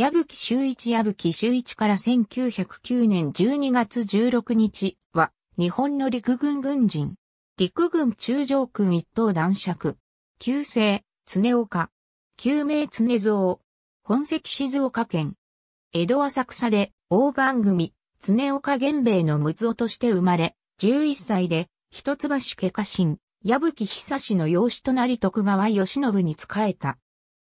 矢吹修一矢吹修一から1909年12月16日は、日本の陸軍軍人。陸軍中将軍一等男爵。旧姓、常岡。旧名常蔵。本籍静岡県。江戸浅草で、大番組、常岡源兵衛の六夫として生まれ、11歳で、一橋家家臣、矢吹久志の養子となり徳川義信に仕えた。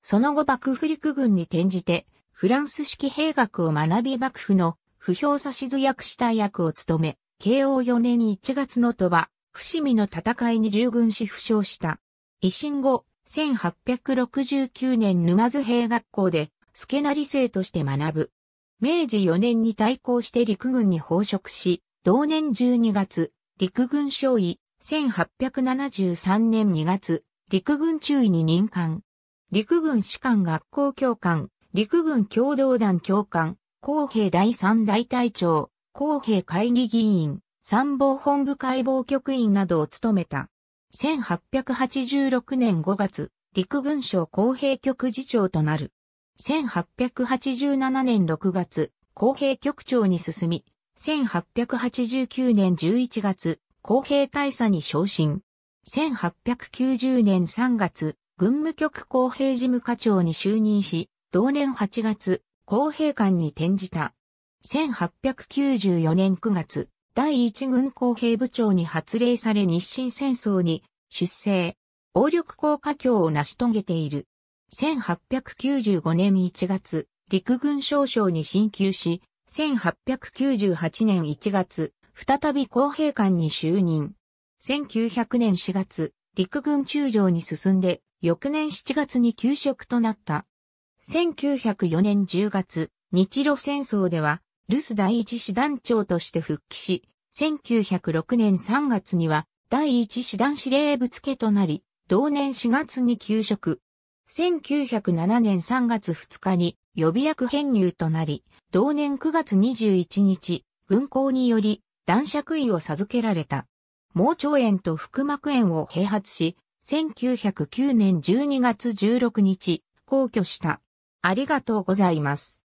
その後幕府陸軍に転じて、フランス式兵学を学び幕府の不評差し図役主体役を務め、慶応4年1月の鳥羽、伏見の戦いに従軍し負傷した。維新後、1869年沼津兵学校で、助成生として学ぶ。明治4年に対抗して陸軍に報職し、同年12月、陸軍少尉、1873年2月、陸軍中尉に任官。陸軍士官学校教官、陸軍共同団教官、公平第三大隊長、公平会議議員、参謀本部解剖局員などを務めた。1886年5月、陸軍省公平局次長となる。1887年6月、公平局長に進み、1889年11月、公平大佐に昇進。1890年3月、軍務局公平事務課長に就任し、同年8月、公平館に転じた。1894年9月、第一軍公平部長に発令され日清戦争に出征、暴力効果強を成し遂げている。1895年1月、陸軍少将に進級し、1898年1月、再び公平館に就任。1900年4月、陸軍中将に進んで、翌年7月に休職となった。1904年10月、日露戦争では、留守第一師団長として復帰し、1906年3月には、第一師団司令部付となり、同年4月に休職。1907年3月2日に予備役編入となり、同年9月21日、軍港により、男爵位を授けられた。盲腸炎と腹膜炎を併発し、1909年12月16日、皇居した。ありがとうございます。